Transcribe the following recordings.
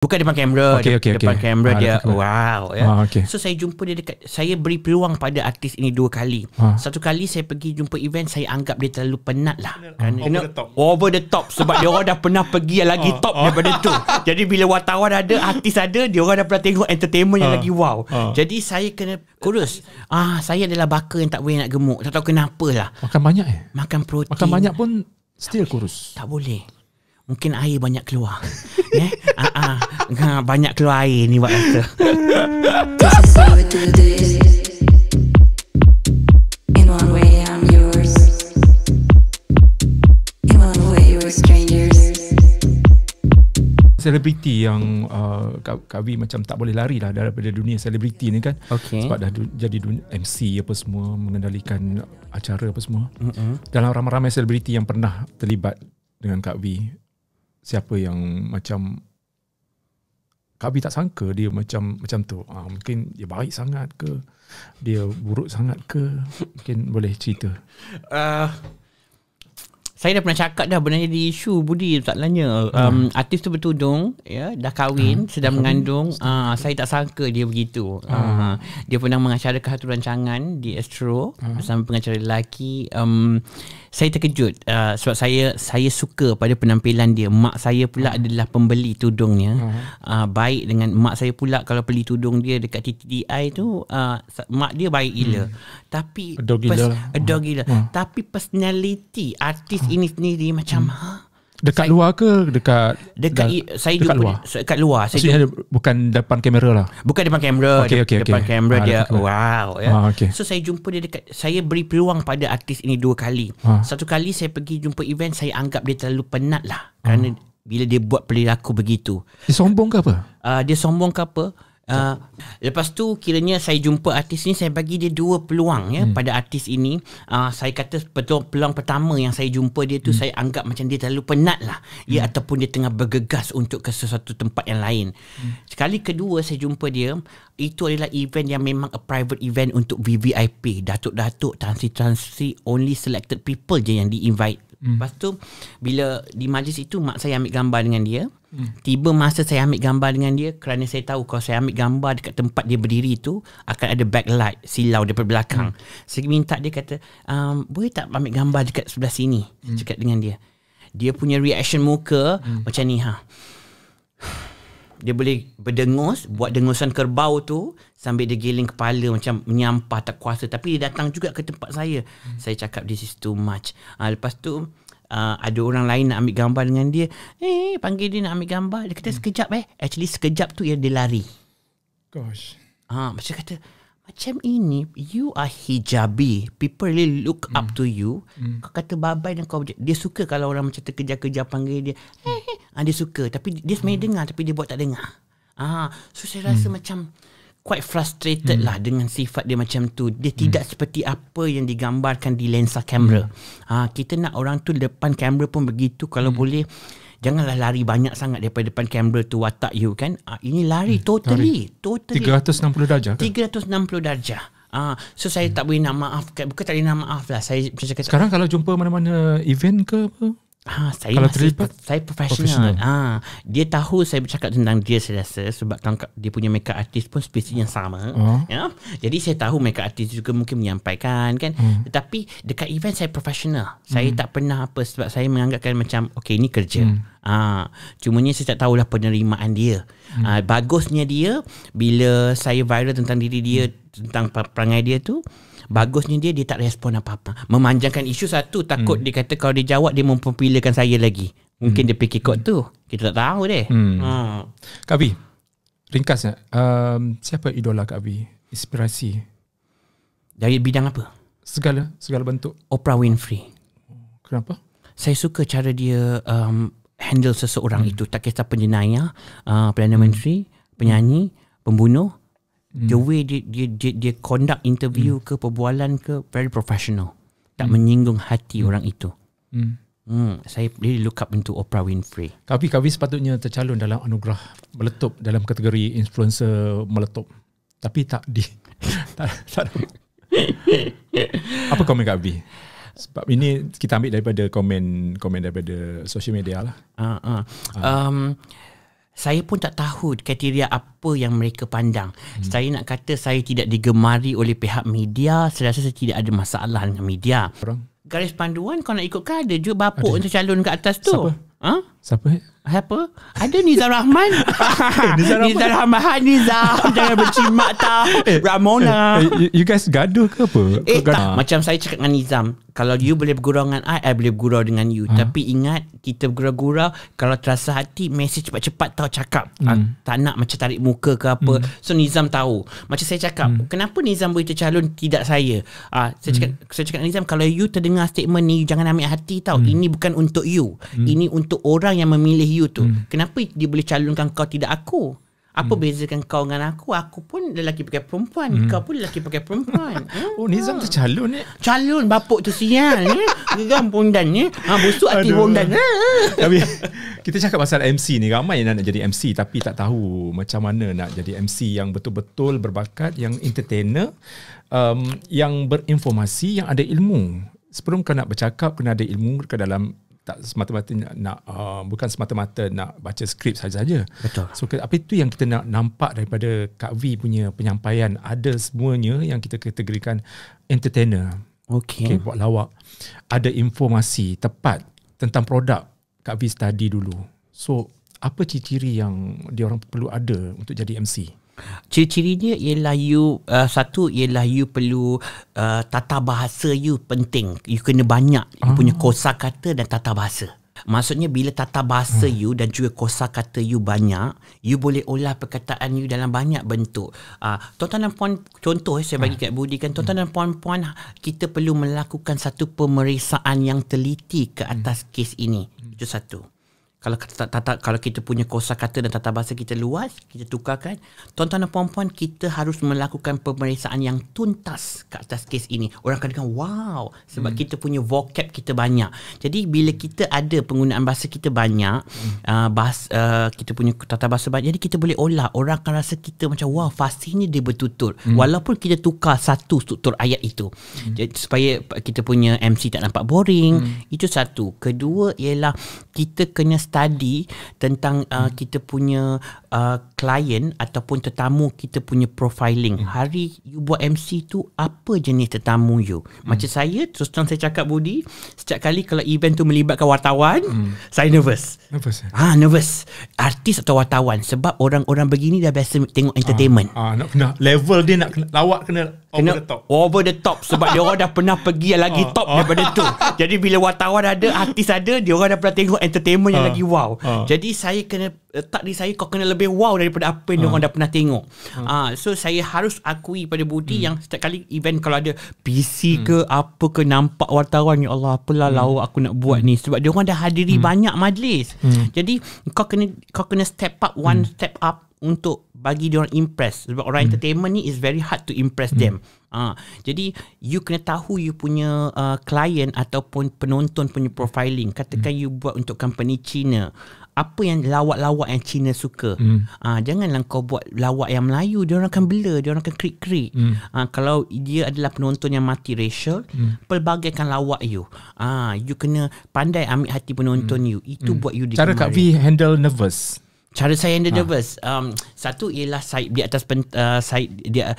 Bukan depan kamera okay, okay, Depan okay. kamera ah, dia depan Wow ya. ah, okay. So saya jumpa dia dekat Saya beri peluang pada artis ini dua kali ah. Satu kali saya pergi jumpa event Saya anggap dia terlalu penat lah ah. Over the top Over the top Sebab dia orang dah pernah pergi Yang lagi ah. top ah. daripada tu ah. Jadi bila wartawan ada Artis ada Dia orang dah pernah tengok Entertainment ah. yang lagi wow ah. Jadi saya kena kurus Ah, Saya adalah baka yang tak boleh nak gemuk Tak tahu kenapa lah Makan banyak eh Makan protein Makan banyak pun Still tak kurus Tak boleh mungkin air banyak keluar. eh? Ah uh-uh. banyak keluar air ni buat kata. Selebriti yang uh, Kavi macam tak boleh lari lah daripada dunia selebriti ni kan okay. sebab dah du- jadi dunia MC apa semua mengendalikan acara apa semua mm-hmm. dalam ramai-ramai selebriti yang pernah terlibat dengan Kak V siapa yang macam kami tak sangka dia macam macam tu. ha, mungkin dia baik sangat ke dia buruk sangat ke mungkin boleh cerita. uh, saya dah pernah cakap dah benar jadi isu budi soalannya hmm. um, uh. artis tu bertudung ya dah kahwin uh. sedang uh. mengandung uh, saya tak sangka dia begitu uh. Uh. dia pernah mengacarakan satu rancangan di Astro uh. sama pengacara lelaki um, saya terkejut uh, sebab saya saya suka pada penampilan dia mak saya pula uh. adalah pembeli tudungnya uh. Uh, baik dengan mak saya pula kalau beli tudung dia dekat TTDI tu uh, mak dia baik gila hmm. tapi adoh gila, Adoh gila. Uh. tapi personality artis ini sendiri macam hmm. Dekat saya, luar ke dekat dekat da, saya dekat luar. Dekat luar. Saya jumpa, bukan depan kamera lah. Bukan depan kamera. Okay, okay, depan kamera ah, dia dekat wow ya. Ah, okay. So saya jumpa dia dekat saya beri peluang pada artis ini dua kali. Ah. Satu kali saya pergi jumpa event saya anggap dia terlalu penat lah ah. kerana bila dia buat perilaku begitu. Dia sombong ke apa? Uh, dia sombong ke apa? Uh, lepas tu kiranya saya jumpa artis ni saya bagi dia dua peluang ya hmm. pada artis ini uh, saya kata peluang, peluang pertama yang saya jumpa dia tu hmm. saya anggap macam dia terlalu penat lah hmm. ya ataupun dia tengah bergegas untuk ke sesuatu tempat yang lain hmm. sekali kedua saya jumpa dia itu adalah event yang memang a private event untuk VVIP datuk-datuk transi-transi only selected people je yang di invite hmm. lepas tu bila di majlis itu mak saya ambil gambar dengan dia Tiba masa saya ambil gambar dengan dia kerana saya tahu kalau saya ambil gambar dekat tempat dia berdiri tu akan ada backlight silau daripada belakang. Hmm. Saya minta dia kata, um, boleh tak ambil gambar dekat sebelah sini? Hmm. Cakap dengan dia. Dia punya reaction muka hmm. macam ni ha. Dia boleh berdengus, buat dengusan kerbau tu sambil dia giling kepala macam menyampah tak kuasa. Tapi dia datang juga ke tempat saya. Hmm. Saya cakap, this is too much. Ha, lepas tu, uh, ada orang lain nak ambil gambar dengan dia. Eh, panggil dia nak ambil gambar. Dia kata sekejap eh. Actually sekejap tu yang dia lari. Gosh. Ah, uh, macam kata macam ini you are hijabi. People really look mm. up hmm. to you. Mm. Kau kata babai dan kau dia suka kalau orang macam terkejar-kejar panggil dia. Eh, mm. uh, dia suka tapi dia sebenarnya mm. dengar tapi dia buat tak dengar. Ah, uh, so saya rasa mm. macam quite frustrated hmm lah dengan sifat dia macam tu. Dia tidak hmm. seperti apa yang digambarkan di lensa kamera. Mm. Ah ha, kita nak orang tu depan kamera pun begitu kalau mm. boleh janganlah lari banyak sangat daripada depan kamera tu watak you kan. ha, ini lari mm. totally, lari. totally 360 darjah. Kan? 360 darjah. Ah, so saya hmm. tak boleh nak maafkan Bukan tak boleh nak maaf lah saya, saya cakap, Sekarang kalau jumpa mana-mana event ke apa Ha, saya kalau masih pro- saya professional. Ha, dia tahu saya bercakap tentang dia saya sebab sebab dia punya makeup artist pun spesies yang sama. Uh-huh. Ya. Jadi saya tahu makeup artist juga mungkin menyampaikan kan. Hmm. Tetapi dekat event saya professional. Saya hmm. tak pernah apa sebab saya menganggapkan macam okey ini kerja. Hmm. Ha, cumanya saya tak tahulah penerimaan dia. Hmm. Ha, bagusnya dia bila saya viral tentang diri dia hmm. tentang perangai dia tu Bagusnya dia Dia tak respon apa-apa Memanjangkan isu satu Takut hmm. dia kata Kalau dia jawab Dia mempopularkan saya lagi Mungkin hmm. dia fikir kot hmm. tu Kita tak tahu deh hmm. ha. Kak B Ringkasnya um, Siapa idola Kak B Inspirasi Dari bidang apa Segala Segala bentuk Oprah Winfrey Kenapa Saya suka cara dia um, Handle seseorang hmm. itu Tak kisah penjenayah uh, Perdana hmm. Menteri Penyanyi Pembunuh mm. the way dia dia, dia dia conduct interview mm. ke perbualan ke very professional tak mm. menyinggung hati mm. orang itu mm. Mm. saya really look up into Oprah Winfrey tapi kami sepatutnya tercalon dalam anugerah meletup dalam kategori influencer meletup tapi tak di tak, tak ada. apa komen Kak Sebab ini kita ambil daripada komen komen daripada social media lah. Uh, uh. Uh. Um, saya pun tak tahu kriteria apa yang mereka pandang. Hmm. Saya nak kata saya tidak digemari oleh pihak media, saya rasa saya tidak ada masalah dengan media. Garis panduan kau nak ikut ke ada juga bapuk ada. untuk calon kat atas tu. Siapa? Ha? Siapa? Siapa? Ada Nizar Rahman. Eh, Nizar Rahman. Nizam Hai Nizam. Jangan bercimak tau. Eh, Ramona. Eh, eh you guys gaduh ke apa? Eh tak. Macam saya cakap dengan Nizam. Kalau you boleh bergurau dengan I, I boleh bergurau dengan you. Ha? Tapi ingat, kita bergurau-gurau. Kalau terasa hati, mesej cepat-cepat tau cakap. Hmm. Ah, tak nak macam tarik muka ke apa. Hmm. So Nizam tahu. Macam saya cakap, hmm. kenapa Nizam boleh tercalon tidak saya? Ah, saya, cakap, hmm. saya cakap dengan Nizam, kalau you terdengar statement ni, jangan ambil hati tau. Hmm. Ini bukan untuk you. Hmm. Ini untuk untuk orang yang memilih you tu. Hmm. Kenapa dia boleh calonkan kau tidak aku? Apa hmm. bezakan kau dengan aku? Aku pun lelaki pakai perempuan. Hmm. Kau pun lelaki pakai perempuan. hmm. Oh, Nizam ah. tu calon eh? Calon, bapuk tu sial ni. Eh? Geram bondan eh. Ha, busuk hati bondan. Eh? Tapi, kita cakap pasal MC ni. Ramai yang nak jadi MC tapi tak tahu macam mana nak jadi MC yang betul-betul berbakat, yang entertainer, um, yang berinformasi, yang ada ilmu. Sebelum kau nak bercakap, kena ada ilmu ke dalam tak semata-mata nak, nak uh, bukan semata-mata nak baca skrip saja-saja. Betul. So apa itu yang kita nak nampak daripada Kak V punya penyampaian ada semuanya yang kita kategorikan entertainer. Okey. Okay, buat lawak. Ada informasi tepat tentang produk Kak V study dulu. So apa ciri-ciri yang dia orang perlu ada untuk jadi MC? Ciri-cirinya ialah you uh, satu ialah you perlu uh, tata bahasa you penting. You kena banyak uh-huh. you ah. punya kosakata dan tata bahasa. Maksudnya bila tata bahasa hmm. you dan juga kosakata you banyak, you boleh olah perkataan you dalam banyak bentuk. Ah, uh, tuan-tuan dan puan contoh eh, saya bagi ah. kat Budi kan, tuan-tuan dan puan-puan kita perlu melakukan satu pemeriksaan yang teliti ke hmm. atas kes ini. Itu satu kalau kata tata, kalau kita punya kosa kata dan tata bahasa kita luas, kita tukarkan. Tuan-tuan dan puan-puan, kita harus melakukan pemeriksaan yang tuntas ke atas kes ini. Orang akan kata, wow, sebab hmm. kita punya vocab kita banyak. Jadi, bila kita ada penggunaan bahasa kita banyak, hmm. uh, ah, bahasa, uh, kita punya tata bahasa banyak, jadi kita boleh olah. Orang akan rasa kita macam, wow, fasihnya dia bertutur. Hmm. Walaupun kita tukar satu struktur ayat itu. Hmm. Jadi, supaya kita punya MC tak nampak boring. Hmm. Itu satu. Kedua ialah kita kena study tentang uh, hmm. kita punya klien uh, ataupun tetamu kita punya profiling. Hmm. Hari you buat MC tu apa jenis tetamu you? Hmm. Macam saya terus terang saya cakap Budi, setiap kali kalau event tu melibatkan wartawan, hmm. saya nervous. Nervous. Ah, nervous. Artis atau wartawan sebab orang-orang begini dah biasa tengok ah, entertainment. Ah, ah nak kena level dia nak kena lawak kena Kena over the top Over the top Sebab dia orang dah pernah pergi Yang lagi oh. top uh, uh. daripada tu Jadi bila wartawan ada Artis ada Dia orang dah pernah tengok Entertainment yang uh, lagi wow uh. Jadi saya kena tak di saya Kau kena lebih wow Daripada apa yang uh. Ah. dia orang dah pernah tengok uh. Uh, So saya harus akui Pada Budi hmm. Yang setiap kali event Kalau ada PC hmm. ke Apa ke Nampak wartawan Ya Allah Apalah hmm. lawak aku nak buat hmm. ni Sebab dia orang dah hadiri hmm. Banyak majlis hmm. Jadi Kau kena Kau kena step up One hmm. step up untuk bagi dia orang impress sebab orang hmm. entertainment ni is very hard to impress hmm. them. Ah, ha, jadi you kena tahu you punya uh, client ataupun penonton punya profiling. Katakan hmm. you buat untuk company China. Apa yang lawak-lawak yang China suka. Hmm. Ah, janganlah kau buat lawak yang Melayu, dia orang akan bela, dia orang akan krik-krik. Hmm. Ah, kalau dia adalah penonton yang multiracial, hmm. pelbagaikan lawak you. Ah, you kena pandai ambil hati penonton hmm. you. Itu hmm. buat you Cara Kak V handle nervous cara saya yang dia ha. nervous um, satu ialah side di atas pen, uh, side dia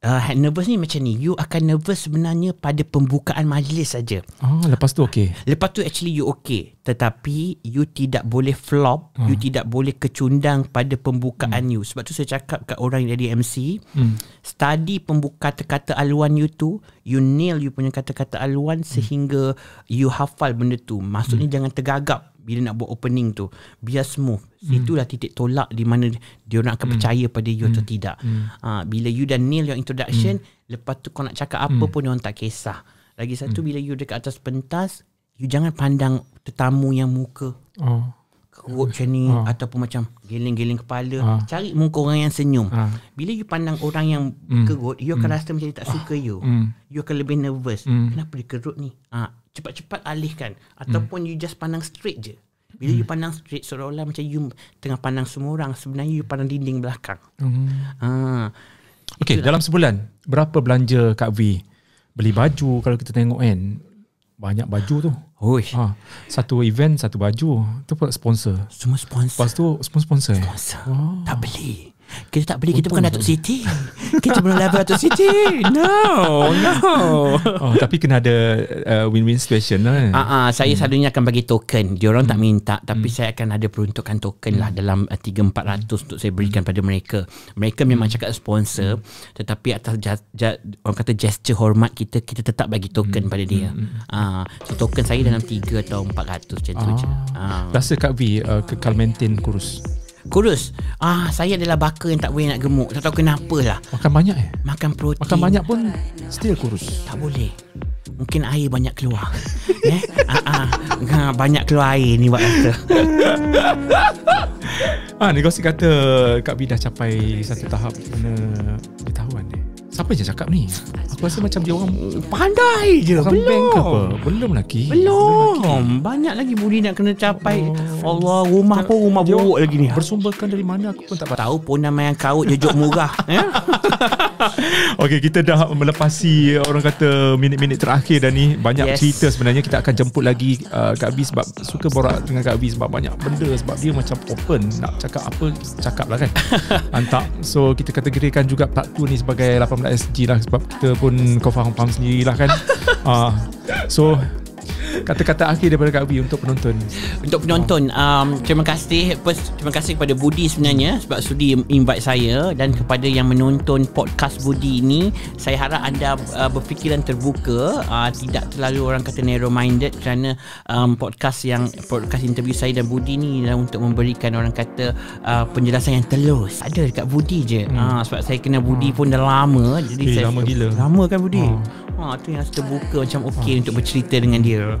uh, ha, nervous ni macam ni you akan nervous sebenarnya pada pembukaan majlis saja oh, lepas tu okay. lepas tu actually you okay, tetapi you tidak boleh flop ha. you tidak boleh kecundang pada pembukaan hmm. you sebab tu saya cakap kat orang yang jadi MC hmm. study pembuka kata-kata aluan you tu you nail you punya kata-kata aluan hmm. sehingga you hafal benda tu maksudnya hmm. jangan tergagap bila nak buat opening tu biar smooth itulah mm. titik tolak di mana dia orang akan mm. percaya pada you mm. atau hmm. tidak mm. ha, bila you dah nail your introduction mm. lepas tu kau nak cakap apa mm. pun dia orang tak kisah lagi satu mm. bila you dekat atas pentas you jangan pandang tetamu yang muka oh work macam ni ha. ataupun macam geleng-geleng kepala ha. cari muka orang yang senyum ha. bila you pandang orang yang mm. kerut you akan mm. rasa macam tak suka you mm. you akan lebih nervous mm. kenapa dia kerut ni ha. cepat-cepat alihkan ataupun mm. you just pandang straight je bila mm. you hmm. pandang straight seolah-olah macam you tengah pandang semua orang sebenarnya you pandang dinding belakang mm. ha. okay dalam sebulan berapa belanja Kak V beli baju kalau kita tengok kan banyak baju tu. Oi. Ha, ah, satu event satu baju. Tu pun sponsor. Semua sponsor. Lepas tu sponsor sponsor. Sponsor. Oh. Ah. Tak beli. Kita tak beli Kita bukan datuk Siti Kita belum level datuk Siti No No oh, Tapi kena ada uh, Win-win situation lah eh. uh-uh, Saya hmm. selalunya akan bagi token Diorang hmm. tak minta Tapi hmm. saya akan ada Peruntukan token lah hmm. lah Dalam uh, 3-400 Untuk saya berikan hmm. pada mereka Mereka memang hmm. cakap sponsor hmm. Tetapi atas ja- ja- Orang kata gesture hormat kita Kita tetap bagi token hmm. pada dia hmm. uh, So token saya dalam 3 atau 400 Macam tu je Rasa Kak V uh, Kalau maintain kurus Kurus Ah Saya adalah baka yang tak boleh nak gemuk Tak tahu kenapa lah Makan banyak eh Makan protein Makan banyak pun Still kurus Tak boleh Mungkin air banyak keluar Eh ah, ah. Banyak keluar air ni buat kata ah, ni kata Kak B dah capai Satu tahap Mana apa je cakap ni? Aku rasa macam dia orang pandai je. Belum. Bank ke Belum lagi. Belum. lagi. Banyak lagi budi nak kena capai. Oh. Allah, rumah pun rumah dia buruk lagi ni. Bersumberkan dari mana aku pun tak tahu. Tahu pun nama yang kaut jejuk murah. Ya? Okay kita dah melepasi orang kata minit-minit terakhir dah ni. Banyak yes. cerita sebenarnya. Kita akan jemput lagi uh, Kak B sebab suka borak dengan Kak B sebab banyak benda. Sebab dia macam open. Nak cakap apa, cakap lah kan. Hantar. So, kita kategorikan juga part 2 ni sebagai 18 SG lah sebab kita pun kau faham-faham sendiri lah kan uh, so kata-kata akhir daripada Kak B untuk penonton untuk penonton um, terima kasih first, terima kasih kepada Budi sebenarnya sebab sudi invite saya dan kepada yang menonton podcast Budi ini saya harap anda uh, berfikiran terbuka uh, tidak terlalu orang kata narrow minded kerana um, podcast yang podcast interview saya dan Budi ni adalah untuk memberikan orang kata uh, penjelasan yang telus ada dekat Budi je hmm. uh, sebab saya kenal Budi hmm. pun dah lama jadi eh, saya lama gila lama kan Budi hmm. Ha, tu yang terbuka macam okey ha. untuk bercerita dengan dia.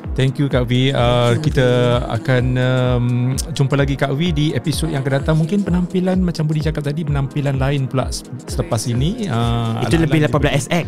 Thank you Kak Wi. Uh, kita akan um, jumpa lagi Kak Wi di episod yang akan datang. Mungkin penampilan macam Budi cakap tadi, penampilan lain pula selepas ini. Uh, itu lebih 18SX.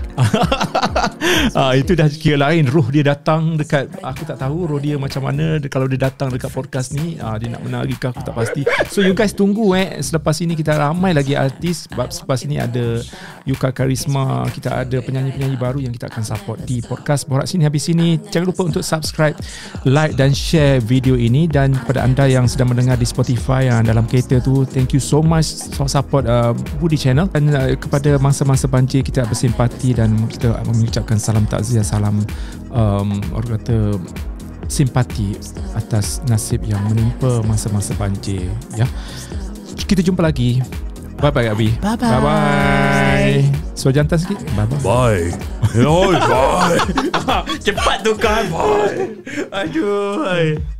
uh, ah, itu dah kira lain. Ruh dia datang dekat, aku tak tahu Ruh dia macam mana kalau dia datang dekat podcast ni. Uh, dia nak menarik ke aku tak pasti. So you guys tunggu eh. Selepas ini kita ramai lagi artis. Sebab selepas ini ada Yuka Karisma. Kita ada penyanyi-penyanyi baru yang kita akan support di podcast. Borak sini habis sini. Jangan lupa untuk subscribe subscribe, like dan share video ini dan kepada anda yang sedang mendengar di Spotify yang dalam kereta tu, thank you so much for support uh, Budi Channel dan uh, kepada masa-masa banjir kita bersimpati dan kita mengucapkan salam takziah, salam um, orang kata simpati atas nasib yang menimpa masa-masa banjir ya. Kita jumpa lagi. Bye bye Abi. Bye bye. Bye jantan sikit. bye. Bye. Oi, boy. Cepat tukar, boy. Aduh. Hai.